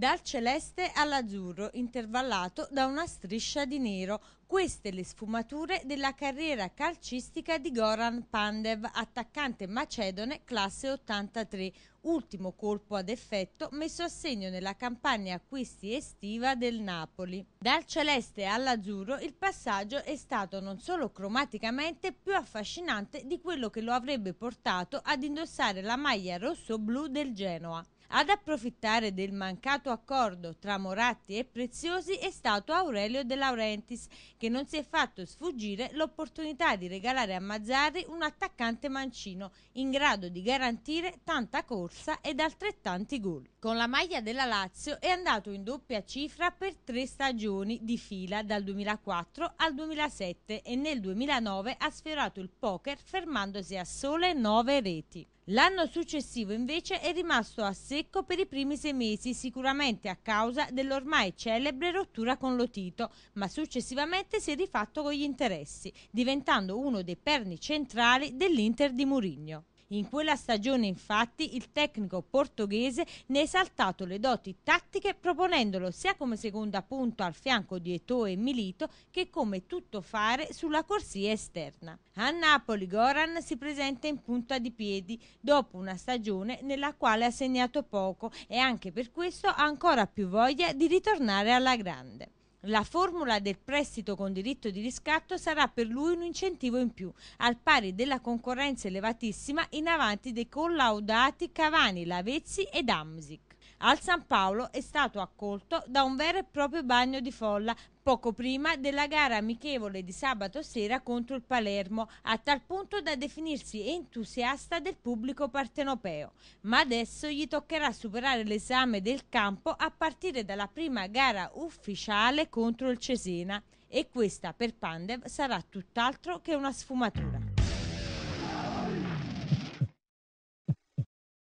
dal celeste all'azzurro, intervallato da una striscia di nero. Queste le sfumature della carriera calcistica di Goran Pandev, attaccante macedone classe 83, ultimo colpo ad effetto messo a segno nella campagna acquisti estiva del Napoli. Dal celeste all'azzurro il passaggio è stato non solo cromaticamente più affascinante di quello che lo avrebbe portato ad indossare la maglia rosso-blu del Genoa. Ad approfittare del mancato accordo tra Moratti e Preziosi è stato Aurelio De Laurentiis, che non si è fatto sfuggire l'opportunità di regalare a Mazzari un attaccante mancino, in grado di garantire tanta corsa ed altrettanti gol. Con la maglia della Lazio è andato in doppia cifra per tre stagioni di fila dal 2004 al 2007 e nel 2009 ha sfiorato il poker fermandosi a sole nove reti. L'anno successivo invece è rimasto a secco per i primi sei mesi, sicuramente a causa dell'ormai celebre rottura con Lotito, ma successivamente si è rifatto con gli interessi, diventando uno dei perni centrali dell'Inter di Murigno. In quella stagione infatti il tecnico portoghese ne ha esaltato le doti tattiche proponendolo sia come secondo punto al fianco di Eto'o e Milito che come tutto fare sulla corsia esterna. A Napoli Goran si presenta in punta di piedi dopo una stagione nella quale ha segnato poco e anche per questo ha ancora più voglia di ritornare alla grande. La formula del prestito con diritto di riscatto sarà per lui un incentivo in più, al pari della concorrenza elevatissima in avanti dei collaudati Cavani, Lavezzi ed Amsic al San Paolo è stato accolto da un vero e proprio bagno di folla poco prima della gara amichevole di sabato sera contro il Palermo, a tal punto da definirsi entusiasta del pubblico partenopeo. Ma adesso gli toccherà superare l'esame del campo a partire dalla prima gara ufficiale contro il Cesena e questa per Pandev sarà tutt'altro che una sfumatura.